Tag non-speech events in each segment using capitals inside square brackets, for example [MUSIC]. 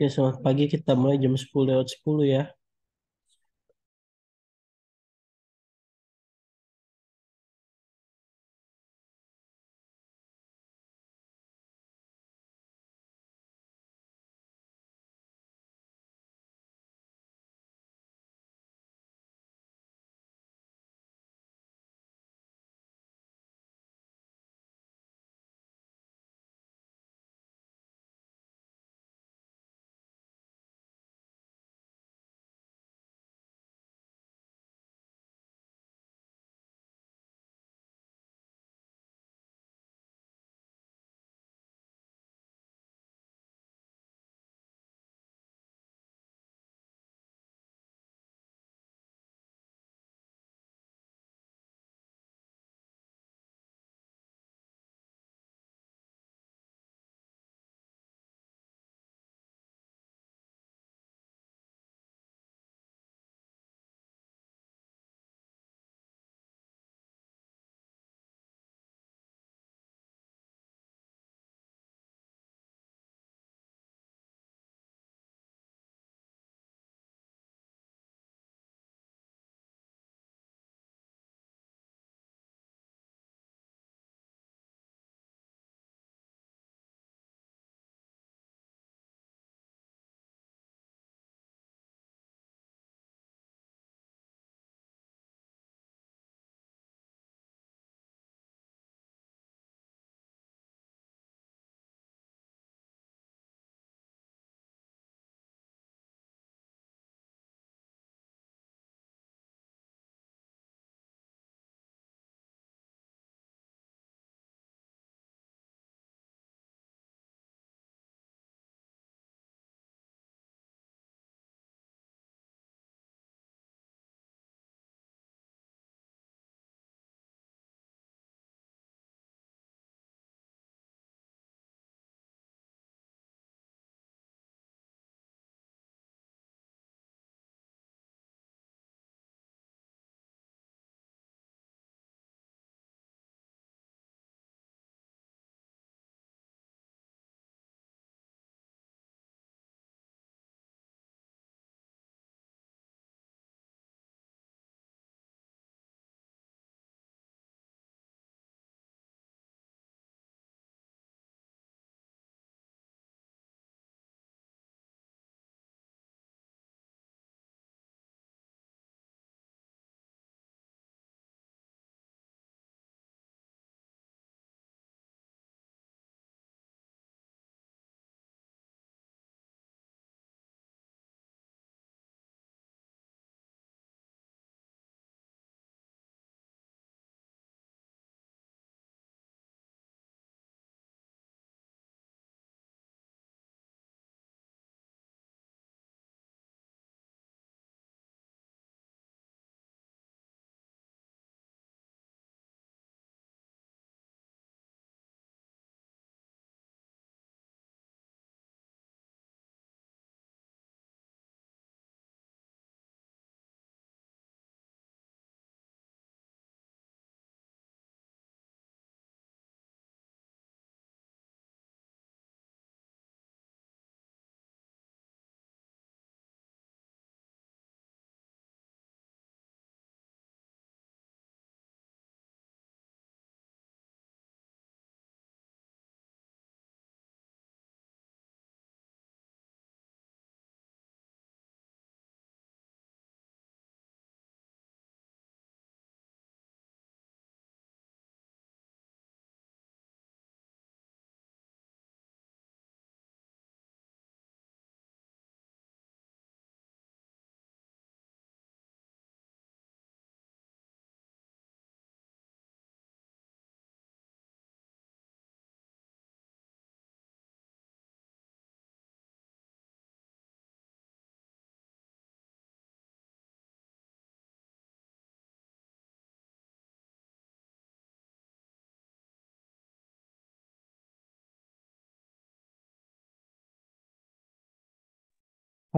Ya, selamat pagi. Kita mulai jam 10 lewat 10 ya.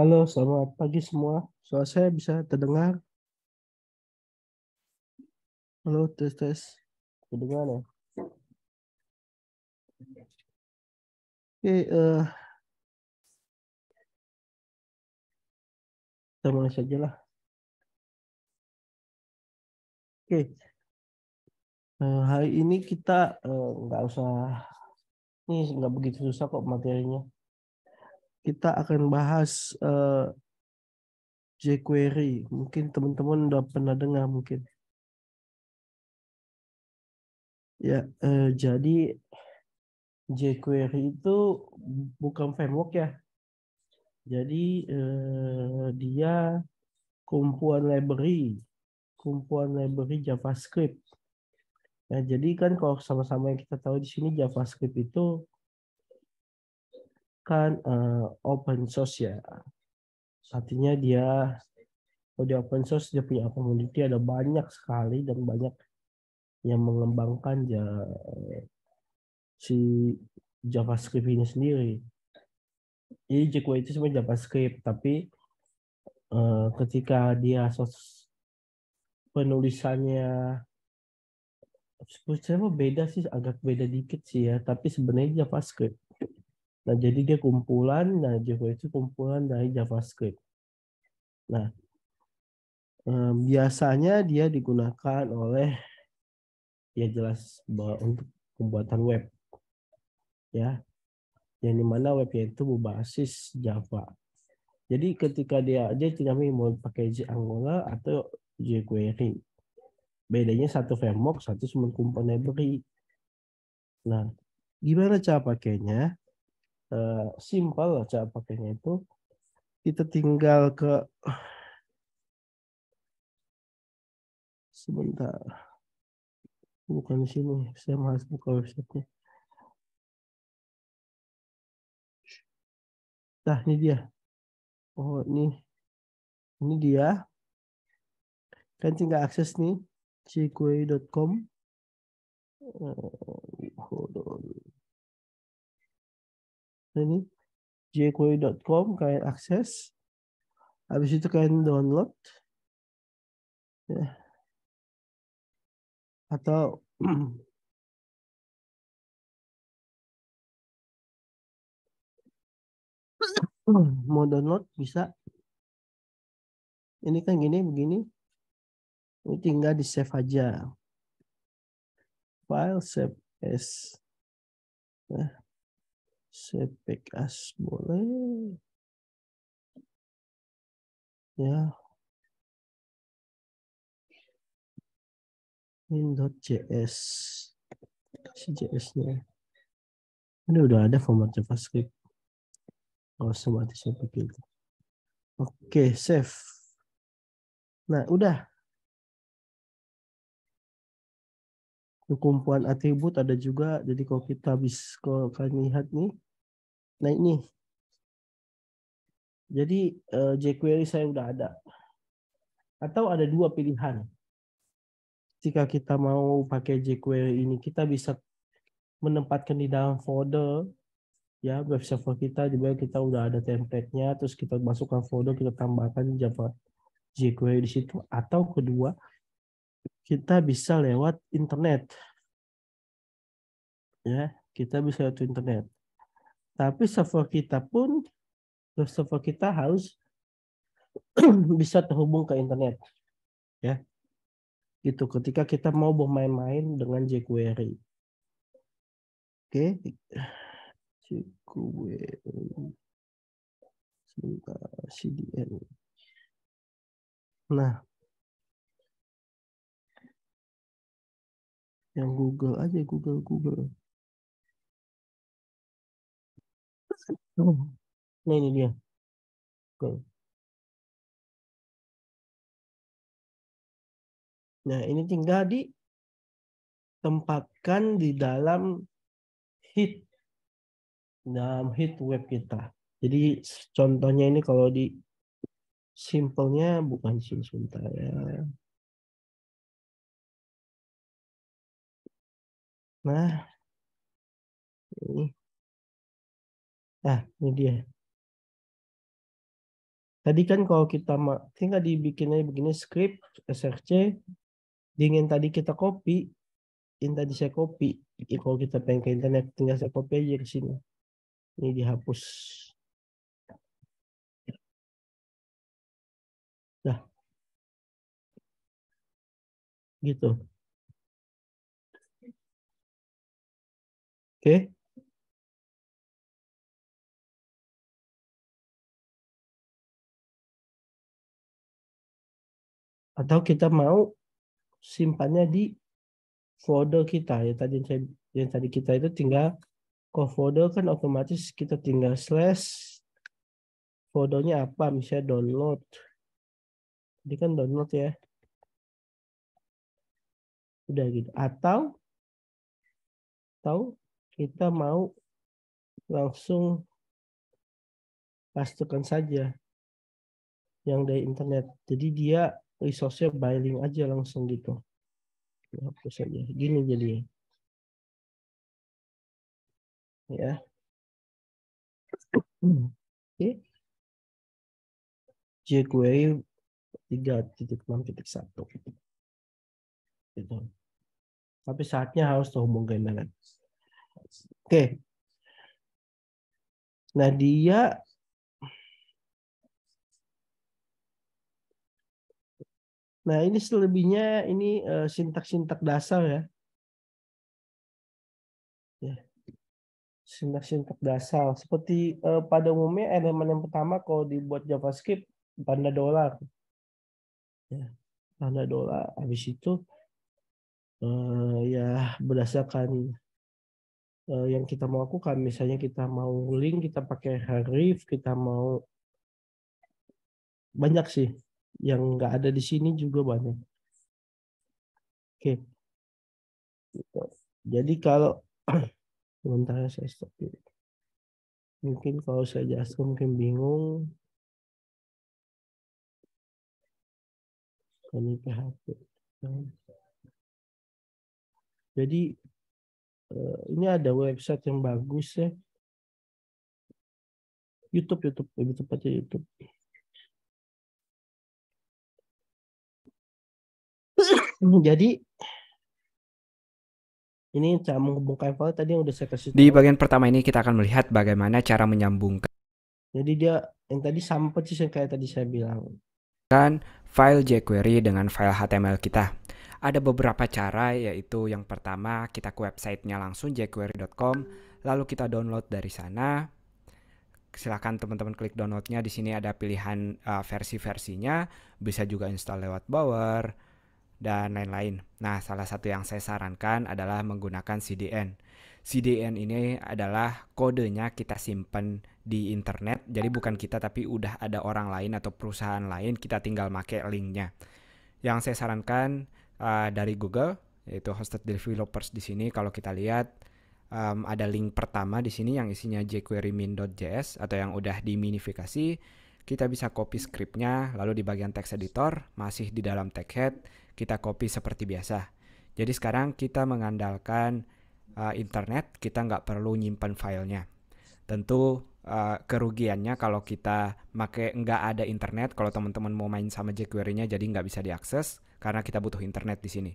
Halo, selamat pagi semua. Soal saya bisa terdengar? Halo, tes tes. Terdengar ya? Oke, okay, uh, eh, kita mulai saja lah. Oke, okay. uh, eh, hari ini kita eh, nggak uh, usah, ini nggak begitu susah kok materinya kita akan bahas uh, jQuery. Mungkin teman-teman udah pernah dengar mungkin. Ya, uh, jadi jQuery itu bukan framework ya. Jadi uh, dia kumpulan library, kumpulan library JavaScript. Nah, jadi kan kalau sama-sama yang kita tahu di sini JavaScript itu kan uh, open source ya artinya dia kalau dia open source dia punya community ada banyak sekali dan banyak yang mengembangkan ya si JavaScript ini sendiri jadi jQuery itu sebenarnya JavaScript tapi uh, ketika dia sos penulisannya sebetulnya beda sih agak beda dikit sih ya tapi sebenarnya JavaScript Nah, jadi dia kumpulan, nah jQuery itu kumpulan dari JavaScript. Nah, biasanya dia digunakan oleh ya jelas untuk pembuatan web. Ya. Yang dimana web itu berbasis Java. Jadi ketika dia aja tidak mau pakai J Angular atau jQuery. Bedanya satu framework, satu cuma komponen beri Nah, gimana cara pakainya? simple eh, simpel cara pakainya itu kita tinggal ke sebentar bukan di sini saya harus buka websitenya nah ini dia oh ini ini dia kan tinggal akses nih cikwe.com uh, eh, hold oh, on ini jquery.com kalian akses habis itu kalian download ya. atau [CLEARS THROAT] mau download bisa ini kan gini begini ini tinggal di save aja file save as ya back as boleh. Ya. Min.js. Si JS-nya. Ini udah ada format JavaScript. kalau semua mati Sepik itu. Oke, save. Nah, udah. kumpulan atribut ada juga. Jadi kalau kita habis, kalau kalian lihat nih, Nah ini. Jadi eh, jQuery saya udah ada. Atau ada dua pilihan. Jika kita mau pakai jQuery ini, kita bisa menempatkan di dalam folder ya web server kita jadi kita udah ada template-nya terus kita masukkan folder kita tambahkan Java jQuery di situ atau kedua kita bisa lewat internet ya kita bisa lewat internet tapi server kita pun server kita harus [CLEARS THROAT] bisa terhubung ke internet. Ya. Itu ketika kita mau bermain-main dengan jQuery. Oke. jQuery. Sebentar, CDN. Nah, yang Google aja Google Google Nah ini dia. Oke. Nah ini tinggal ditempatkan di dalam hit dalam hit web kita. Jadi contohnya ini kalau di simpelnya bukan sih sebentar ya. Nah, ini Nah, ini dia. Tadi kan kalau kita tinggal dibikinnya begini script src dingin tadi kita copy yang tadi saya copy kalau kita pengen ke internet tinggal saya copy aja ke sini ini dihapus nah gitu oke okay. atau kita mau simpannya di folder kita ya tadi yang, saya, yang tadi kita itu tinggal ke folder kan otomatis kita tinggal slash foldernya apa misalnya download jadi kan download ya udah gitu atau atau kita mau langsung pastikan saja yang dari internet jadi dia resource-nya by link aja langsung gitu. Nah, hapus aja. Gini jadi. Ya. Oke. Okay. jQuery 3.6.1. Gitu. Tapi saatnya harus ke internet. Oke. Okay. Nah, dia Nah, ini selebihnya ini eh, sintak-sintak dasar ya. ya. Sintak-sintak dasar. Seperti uh, pada umumnya elemen yang pertama kalau dibuat JavaScript tanda dolar. Ya, tanda dolar. Habis itu uh, ya berdasarkan uh, yang kita mau lakukan. Misalnya kita mau link, kita pakai harif, kita mau banyak sih yang nggak ada di sini juga banyak. Oke. Okay. Gitu. Jadi kalau [CLEARS THROAT] sementara ya, saya stop dulu. Mungkin kalau saya jelaskan mungkin bingung. Ini PHP. Jadi eh, ini ada website yang bagus ya. YouTube, YouTube, lebih tepatnya YouTube. Hmm, jadi ini cara menghubungkan file tadi yang udah saya kasih di bagian pertama ini kita akan melihat bagaimana cara menyambungkan jadi dia yang tadi sampai sih yang kayak tadi saya bilang kan file jQuery dengan file HTML kita ada beberapa cara yaitu yang pertama kita ke websitenya langsung jQuery.com lalu kita download dari sana silahkan teman-teman klik downloadnya di sini ada pilihan uh, versi-versinya bisa juga install lewat Bower dan lain-lain. Nah, salah satu yang saya sarankan adalah menggunakan CDN. CDN ini adalah kodenya kita simpan di internet. Jadi bukan kita tapi udah ada orang lain atau perusahaan lain kita tinggal make linknya. Yang saya sarankan uh, dari Google yaitu hosted developers di sini kalau kita lihat um, ada link pertama di sini yang isinya jQuery min.js atau yang udah diminifikasi kita bisa copy scriptnya, lalu di bagian text editor, masih di dalam tag head, kita copy seperti biasa. Jadi sekarang kita mengandalkan uh, internet, kita nggak perlu nyimpan filenya. Tentu uh, kerugiannya kalau kita make nggak ada internet, kalau teman-teman mau main sama jQuery-nya jadi nggak bisa diakses karena kita butuh internet di sini.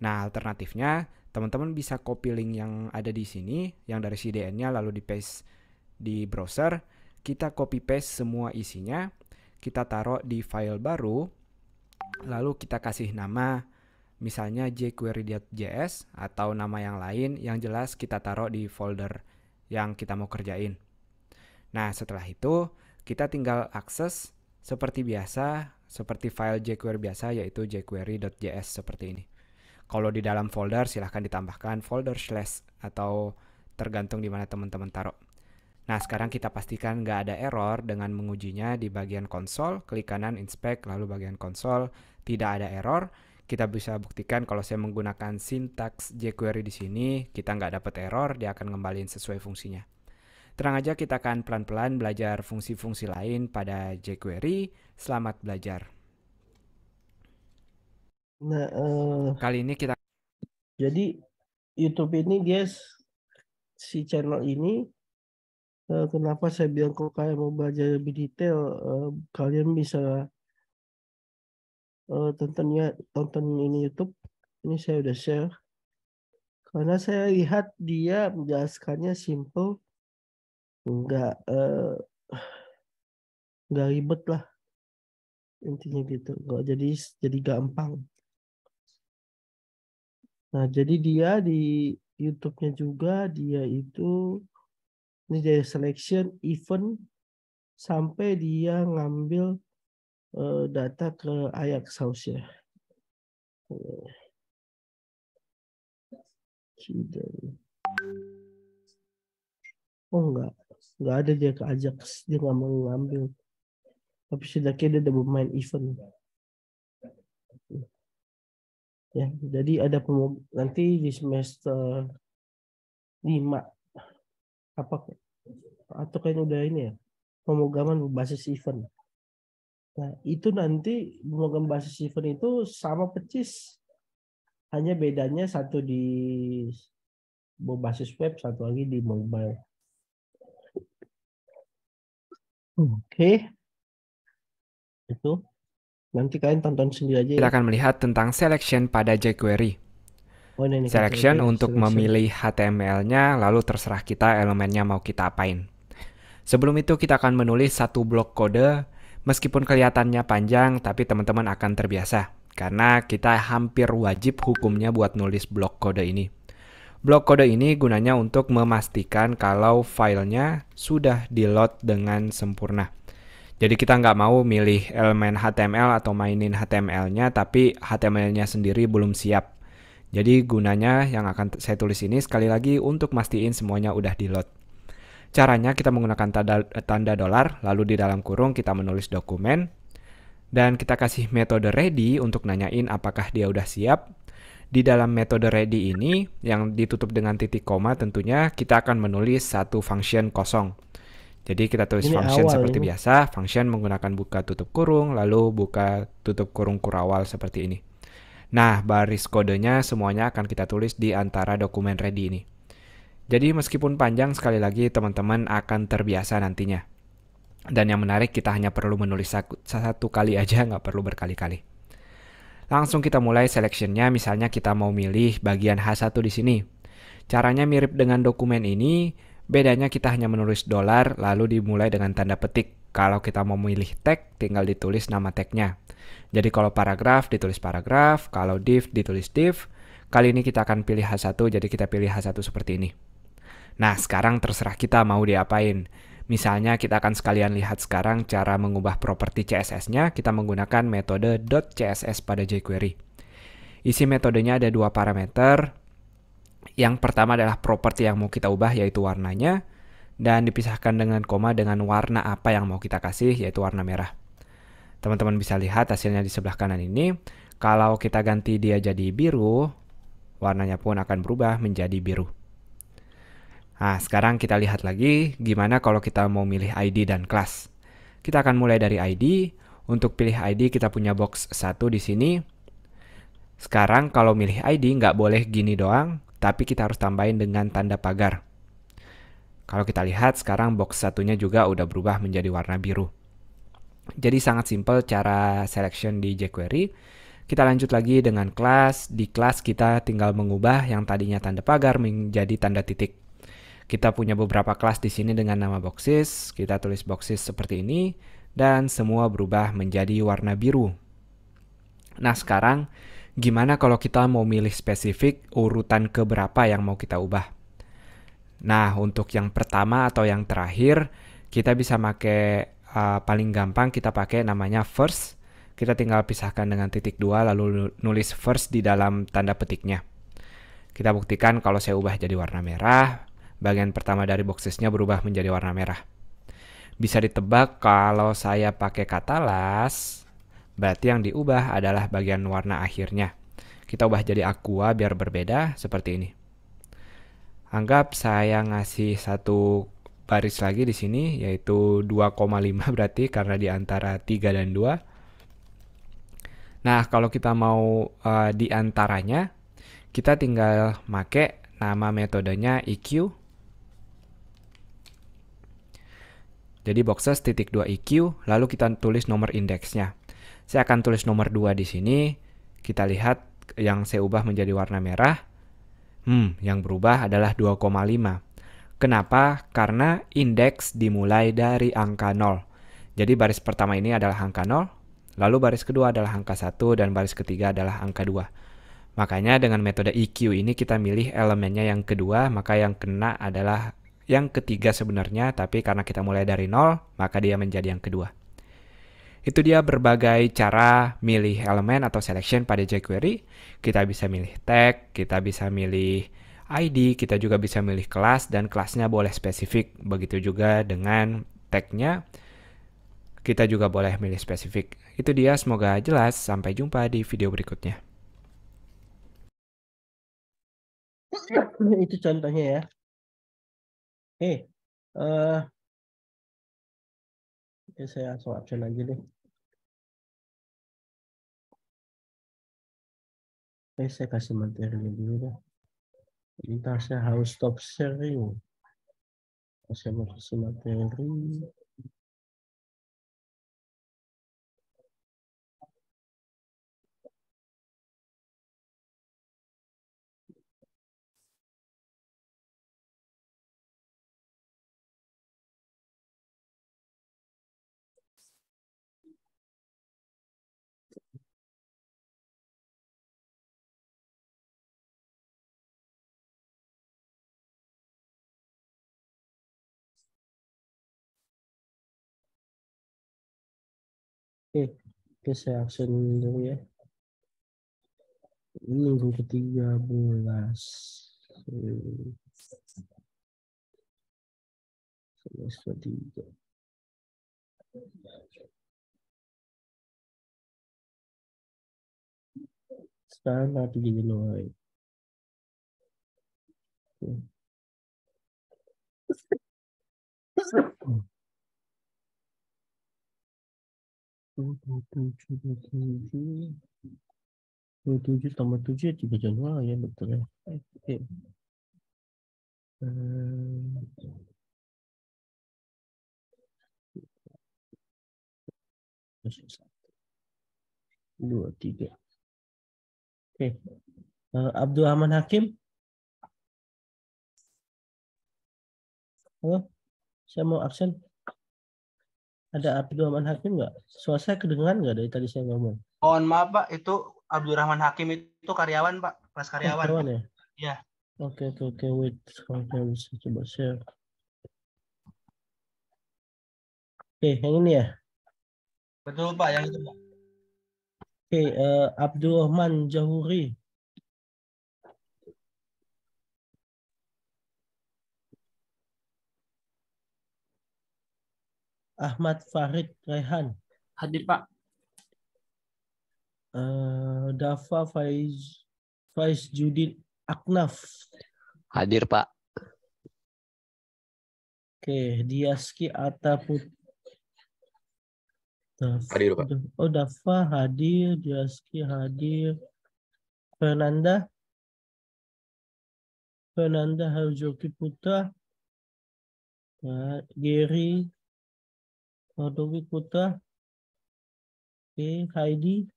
Nah alternatifnya teman-teman bisa copy link yang ada di sini, yang dari CDN-nya lalu di paste di browser, kita copy paste semua isinya, kita taruh di file baru, lalu kita kasih nama misalnya jQuery.js atau nama yang lain yang jelas kita taruh di folder yang kita mau kerjain. Nah, setelah itu kita tinggal akses seperti biasa, seperti file jQuery biasa yaitu jQuery.js seperti ini. Kalau di dalam folder silahkan ditambahkan folder slash atau tergantung di mana teman-teman taruh. Nah sekarang kita pastikan nggak ada error dengan mengujinya di bagian konsol, klik kanan inspect lalu bagian konsol tidak ada error. Kita bisa buktikan kalau saya menggunakan sintaks jQuery di sini, kita nggak dapat error, dia akan ngembalin sesuai fungsinya. Terang aja kita akan pelan-pelan belajar fungsi-fungsi lain pada jQuery. Selamat belajar. Nah, uh, kali ini kita jadi YouTube ini guys, si channel ini Eh, kenapa saya bilang kok kalian mau belajar lebih detail eh, kalian bisa eh, tontonnya tonton ini YouTube ini saya udah share karena saya lihat dia menjelaskannya simple nggak nggak ribet lah intinya gitu nggak jadi jadi gampang nah jadi dia di YouTube-nya juga dia itu ini dari selection event sampai dia ngambil eh, data ke Ajax saus ya. Oh enggak, enggak ada dia ke Ajax, dia nggak mau ngambil. Tapi sudah kira dia ada bermain event. Ya, jadi ada nanti di semester 5 apa atau kayak udah ini ya pemrograman basis event nah itu nanti pemrograman basis event itu sama pecis hanya bedanya satu di basis web satu lagi di mobile oke okay. itu nanti kalian tonton sendiri aja ya. melihat tentang selection pada jQuery Oh, selection untuk memilih HTML-nya lalu terserah kita elemennya mau kita apain. Sebelum itu kita akan menulis satu blok kode meskipun kelihatannya panjang tapi teman-teman akan terbiasa karena kita hampir wajib hukumnya buat nulis blok kode ini. Blok kode ini gunanya untuk memastikan kalau filenya sudah di-load dengan sempurna. Jadi kita nggak mau milih elemen HTML atau mainin HTML-nya, tapi HTML-nya sendiri belum siap. Jadi gunanya yang akan saya tulis ini sekali lagi untuk mastiin semuanya udah di load. Caranya kita menggunakan tanda, tanda dolar, lalu di dalam kurung kita menulis dokumen, dan kita kasih metode ready untuk nanyain apakah dia udah siap. Di dalam metode ready ini, yang ditutup dengan titik koma tentunya, kita akan menulis satu function kosong. Jadi kita tulis ini function seperti ini. biasa, function menggunakan buka tutup kurung, lalu buka tutup kurung kurawal seperti ini. Nah, baris kodenya semuanya akan kita tulis di antara dokumen ready ini. Jadi meskipun panjang sekali lagi teman-teman akan terbiasa nantinya. Dan yang menarik kita hanya perlu menulis satu, kali aja, [LAUGHS] nggak perlu berkali-kali. Langsung kita mulai selectionnya, misalnya kita mau milih bagian H1 di sini. Caranya mirip dengan dokumen ini, bedanya kita hanya menulis dolar lalu dimulai dengan tanda petik. Kalau kita mau memilih tag, tinggal ditulis nama tagnya. Jadi kalau paragraf, ditulis paragraf. Kalau div, ditulis div. Kali ini kita akan pilih H1, jadi kita pilih H1 seperti ini. Nah, sekarang terserah kita mau diapain. Misalnya kita akan sekalian lihat sekarang cara mengubah properti CSS-nya, kita menggunakan metode .css pada jQuery. Isi metodenya ada dua parameter. Yang pertama adalah properti yang mau kita ubah yaitu warnanya dan dipisahkan dengan koma dengan warna apa yang mau kita kasih yaitu warna merah. Teman-teman bisa lihat hasilnya di sebelah kanan ini. Kalau kita ganti dia jadi biru, warnanya pun akan berubah menjadi biru. Nah, sekarang kita lihat lagi gimana kalau kita mau milih ID dan kelas. Kita akan mulai dari ID. Untuk pilih ID kita punya box 1 di sini. Sekarang kalau milih ID nggak boleh gini doang, tapi kita harus tambahin dengan tanda pagar. Kalau kita lihat sekarang box satunya juga udah berubah menjadi warna biru. Jadi sangat simpel cara selection di jQuery. Kita lanjut lagi dengan kelas. Di kelas kita tinggal mengubah yang tadinya tanda pagar menjadi tanda titik. Kita punya beberapa kelas di sini dengan nama boxes. Kita tulis boxes seperti ini dan semua berubah menjadi warna biru. Nah, sekarang gimana kalau kita mau milih spesifik urutan keberapa yang mau kita ubah? Nah, untuk yang pertama atau yang terakhir, kita bisa pakai uh, eh, paling gampang kita pakai namanya first. Kita tinggal pisahkan dengan titik dua lalu nulis first di dalam tanda petiknya. Kita buktikan kalau saya ubah jadi warna merah, bagian pertama dari boxesnya berubah menjadi warna merah. Bisa ditebak kalau saya pakai kata las, berarti yang diubah adalah bagian warna akhirnya. Kita ubah jadi aqua biar berbeda seperti ini. Anggap saya ngasih satu baris lagi di sini yaitu 2,5 [LAUGHS] berarti karena di antara 3 dan 2. Nah, kalau kita mau uh, di antaranya kita tinggal make nama metodenya EQ. Jadi boxes titik 2 EQ lalu kita tulis nomor indeksnya. Saya akan tulis nomor 2 di sini. Kita lihat yang saya ubah menjadi warna merah. Hmm, yang berubah adalah 2,5. Kenapa? Karena indeks dimulai dari angka 0. Jadi baris pertama ini adalah angka 0, lalu baris kedua adalah angka 1, dan baris ketiga adalah angka 2. Makanya dengan metode EQ ini kita milih elemennya yang kedua, maka yang kena adalah yang ketiga sebenarnya, tapi karena kita mulai dari 0, maka dia menjadi yang kedua. Itu dia berbagai cara milih elemen atau selection pada jQuery. Kita bisa milih tag, kita bisa milih ID, kita juga bisa milih kelas dan kelasnya boleh spesifik. Begitu juga dengan tagnya, kita juga boleh milih spesifik. Itu dia, semoga jelas. Sampai jumpa di video berikutnya. [LAUGHS] Itu contohnya ya. Oke, Hey, uh, saya langsung absen aja deh. eh saya kasih materinya dulu dah. Bentar, saya harus stop sharing. Saya mau kasih materi. Oke, okay, saya absen dulu ya. Minggu ke-13. selesai. Semester 3. Sekarang lagi di Januari. Hmm. 27 tambah 7 3 Januari ya betul ya Uh, dua tiga oke eh, Abdul Aman Hakim halo saya mau absen ada Abdurrahman Hakim nggak? Soalnya saya kedengaran nggak dari tadi saya ngomong. Mohon maaf Pak, itu Abdurrahman Hakim itu karyawan Pak, kelas oh, karyawan. Karyawan ya? Iya. Oke, okay, oke, okay, oke, wait. Saya bisa coba share. Oke, okay, yang ini ya? Betul Pak, yang itu Pak. Oke, okay, uh, eh, Abdurrahman Jahuri. Ahmad Farid Rehan. Hadir Pak. Uh, Dafa Faiz Faiz Judin Aknaf. Hadir Pak. Oke, okay. Diaski Ataput. Dafa, hadir Pak. Oh Dafa hadir, Diaski hadir. Fernanda. Fernanda Harjoki Putra. Gary. Gary Dovi Putra. Oke, okay, Heidi.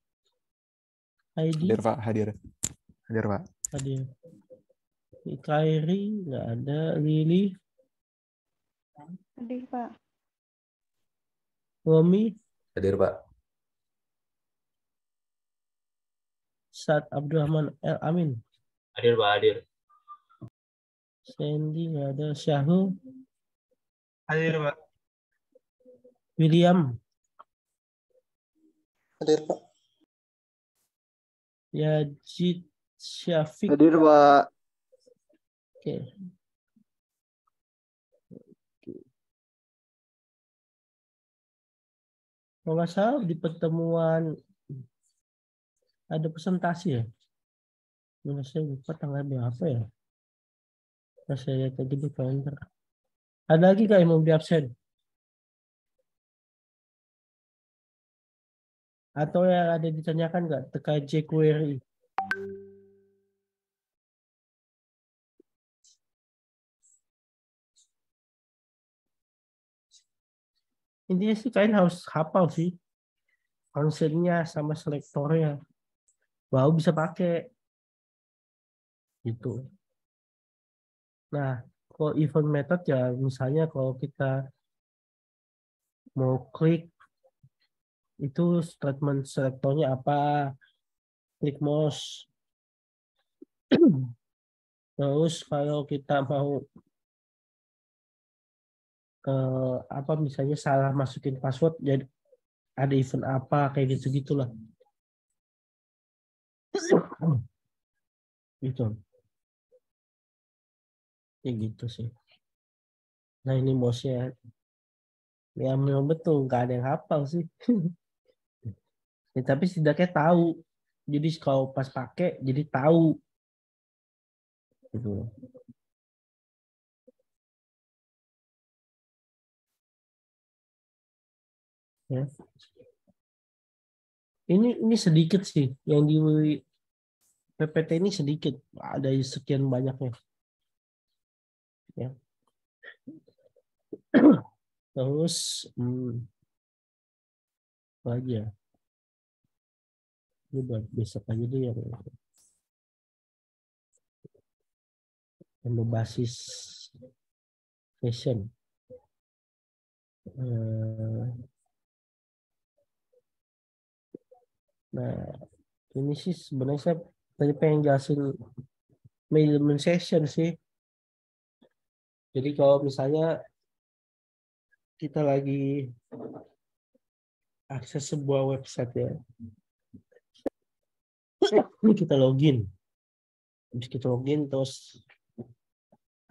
Heidi. Hadir, Pak. Hadir. Hadir, Pak. Hadir. Kairi, nggak ada. Lili. Hadir, Pak. Romi. Hadir, Pak. Saat Abdurrahman El Amin. Hadir, Pak. Hadir. Sandy, nggak ada. Syahul. Hadir, Pak. William. Hadir, Pak. Yajid Syafiq. Hadir, Pak. Oke. Okay. Kalau nggak salah di pertemuan ada presentasi ya. Mana saya lupa tanggal berapa ya. saya lihat tadi di kalender. Ada lagi kak yang mau di absen? atau yang ada ditanyakan nggak terkait jQuery? Intinya sih kalian harus hafal sih konsepnya sama selektornya. Wow bisa pakai gitu. Nah, kalau event method ya misalnya kalau kita mau klik itu statement selektornya apa klik mouse [CLEARS THROAT] terus kalau kita mau ke apa misalnya salah masukin password jadi ya ada event apa kayak gitu gitulah [CLEARS THROAT] gitu ya gitu sih nah ini mouse ya ya memang betul nggak ada yang hafal sih [LAUGHS] ya, tapi setidaknya tahu jadi kalau pas pakai jadi tahu gitu ya ini ini sedikit sih yang di PPT ini sedikit ada sekian banyaknya ya [CLEARS THROAT] terus hmm, Oh, yeah. Ini buat besok aja deh yang yang basis fashion. Eh, nah, ini sih sebenarnya saya tadi pengen jelasin management session sih. Jadi kalau misalnya kita lagi akses sebuah website ya, kita login habis kita login terus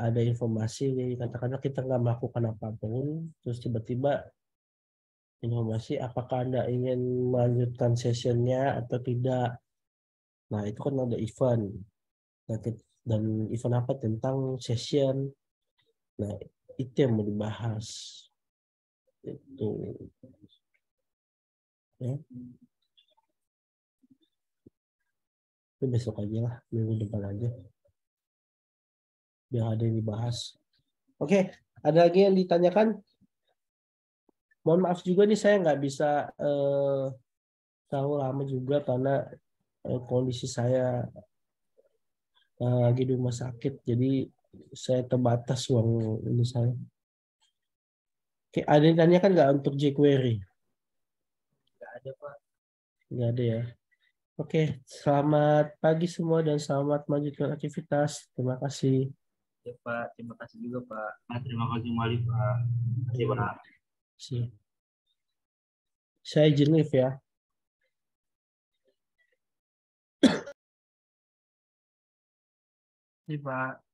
ada informasi katakanlah kita nggak melakukan apapun terus tiba-tiba informasi apakah anda ingin melanjutkan sessionnya atau tidak nah itu kan ada event nah, dan event apa tentang session nah itu yang mau dibahas itu ya itu besok aja lah minggu depan aja biar ada yang dibahas oke okay. ada lagi yang ditanyakan mohon maaf juga nih saya nggak bisa eh, tahu lama juga karena eh, kondisi saya eh, lagi di rumah sakit jadi saya terbatas uang ini saya Oke, ada yang tanyakan nggak untuk jQuery? Nggak ada, Pak. Nggak ada ya. Oke, selamat pagi semua dan selamat melanjutkan aktivitas. Terima kasih. Ya, Pak. Terima kasih juga, Pak. Nah, terima kasih kembali, Pak. Terima kasih, Pak. Saya izin ya. Terima kasih, Pak.